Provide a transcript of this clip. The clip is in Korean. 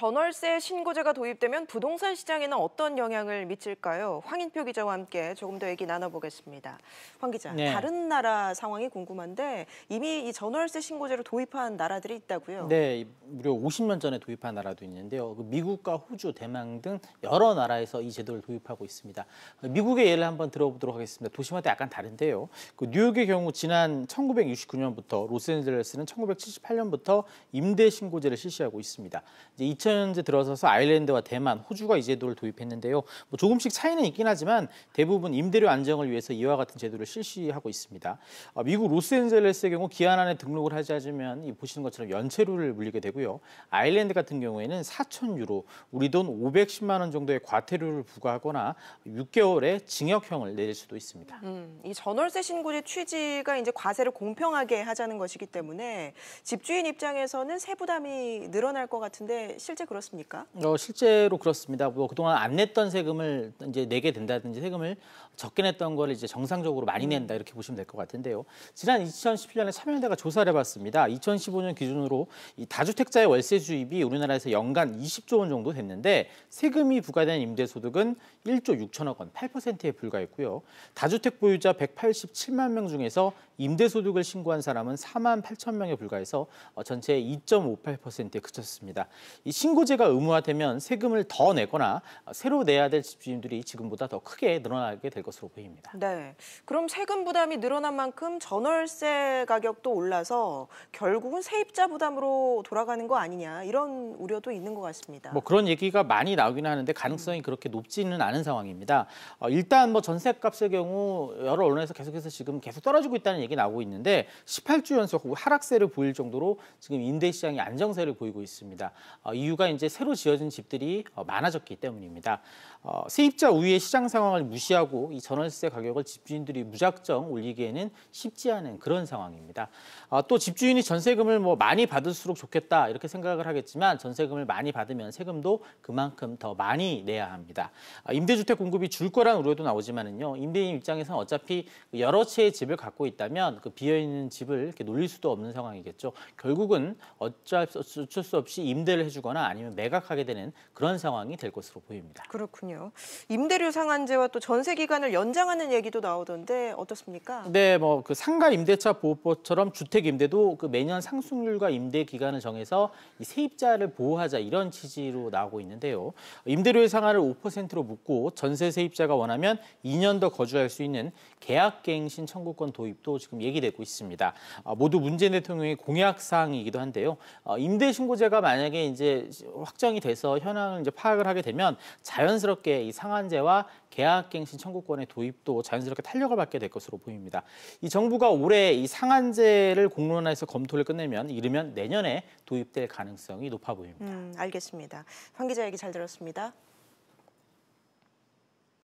전월세 신고제가 도입되면 부동산 시장에는 어떤 영향을 미칠까요? 황인표 기자와 함께 조금 더 얘기 나눠보겠습니다. 황 기자, 네. 다른 나라 상황이 궁금한데 이미 이 전월세 신고제를 도입한 나라들이 있다고요? 네, 무려 50년 전에 도입한 나라도 있는데요. 그 미국과 호주, 대만 등 여러 나라에서 이 제도를 도입하고 있습니다. 미국의 예를 한번 들어보도록 하겠습니다. 도시마다 약간 다른데요. 그 뉴욕의 경우 지난 1969년부터 로스앤젤레스는 1978년부터 임대 신고제를 실시하고 있습니다. 이제 2 0 2000년대 들어서서 아일랜드와 대만, 호주가 이 제도를 도입했는데요. 뭐 조금씩 차이는 있긴 하지만 대부분 임대료 안정을 위해서 이와 같은 제도를 실시하고 있습니다. 어, 미국 로스앤젤레스의 경우 기한 안에 등록을 하지 않으면 보시는 것처럼 연체료를 물리게 되고요. 아일랜드 같은 경우에는 4천 유로, 우리 돈 510만 원 정도의 과태료를 부과하거나 6개월의 징역형을 내릴 수도 있습니다. 음, 이 전월세 신고제 취지가 이제 과세를 공평하게 하자는 것이기 때문에 집주인 입장에서는 세부담이 늘어날 것 같은데 실제 실제 그렇습니까? 어, 실제로 그렇습니다. 뭐 그동안 안 냈던 세금을 이제 내게 된다든지 세금을 적게 냈던 걸 이제 정상적으로 많이 음. 낸다 이렇게 보시면 될 것 같은데요. 지난 2017년에 참여연대가 조사를 해봤습니다. 2015년 기준으로 이 다주택자의 월세 주입이 우리나라에서 연간 20조 원 정도 됐는데 세금이 부과된 임대소득은 1조 6천억 원, 8%에 불과했고요. 다주택 보유자 187만 명 중에서 임대소득을 신고한 사람은 4만 8천 명에 불과해서 전체의 2.58%에 그쳤습니다. 이 신고제가 의무화되면 세금을 더 내거나 새로 내야 될 집주인들이 지금보다 더 크게 늘어나게 될 것으로 보입니다. 네, 그럼 세금 부담이 늘어난 만큼 전월세 가격도 올라서 결국은 세입자 부담으로 돌아가는 거 아니냐 이런 우려도 있는 것 같습니다. 뭐 그런 얘기가 많이 나오긴 하는데 가능성이 그렇게 높지는 않은 상황입니다. 어, 일단 뭐 전세값의 경우 여러 언론에서 계속해서 지금 계속 떨어지고 있다는 얘기 나오고 있는데 18주 연속 하락세를 보일 정도로 지금 임대시장이 안정세를 보이고 있습니다. 어, 이 이유가 이제 새로 지어진 집들이 어, 많아졌기 때문입니다. 어, 세입자 우위의 시장 상황을 무시하고 이 전월세 가격을 집주인들이 무작정 올리기에는 쉽지 않은 그런 상황입니다. 어, 또 집주인이 전세금을 뭐 많이 받을수록 좋겠다 이렇게 생각을 하겠지만 전세금을 많이 받으면 세금도 그만큼 더 많이 내야 합니다. 어, 임대주택 공급이 줄거라는 우려도 나오지만은요 임대인 입장에서는 어차피 그 여러 채의 집을 갖고 있다면 그 비어 있는 집을 이렇게 놀릴 수도 없는 상황이겠죠. 결국은 어쩔 수 없이 임대를 해주거나 거나 아니면 매각하게 되는 그런 상황이 될 것으로 보입니다. 그렇군요. 임대료 상한제와 또 전세 기간을 연장하는 얘기도 나오던데 어떻습니까? 네, 뭐 그 상가 임대차 보호법처럼 주택 임대도 그 매년 상승률과 임대 기간을 정해서 이 세입자를 보호하자 이런 취지로 나오고 있는데요. 임대료의 상한을 5%로 묶고 전세 세입자가 원하면 2년 더 거주할 수 있는 계약갱신 청구권 도입도 지금 얘기되고 있습니다. 아, 모두 문재인 대통령의 공약 사항이기도 한데요. 아, 임대신고제가 만약에 이제 확정이 돼서 현황을 이제 파악을 하게 되면 자연스럽게 이 상한제와 계약갱신 청구권의 도입도 자연스럽게 탄력을 받게 될 것으로 보입니다. 이 정부가 올해 이 상한제를 공론화해서 검토를 끝내면 이르면 내년에 도입될 가능성이 높아 보입니다. 음, 알겠습니다. 황 기자 얘기 잘 들었습니다.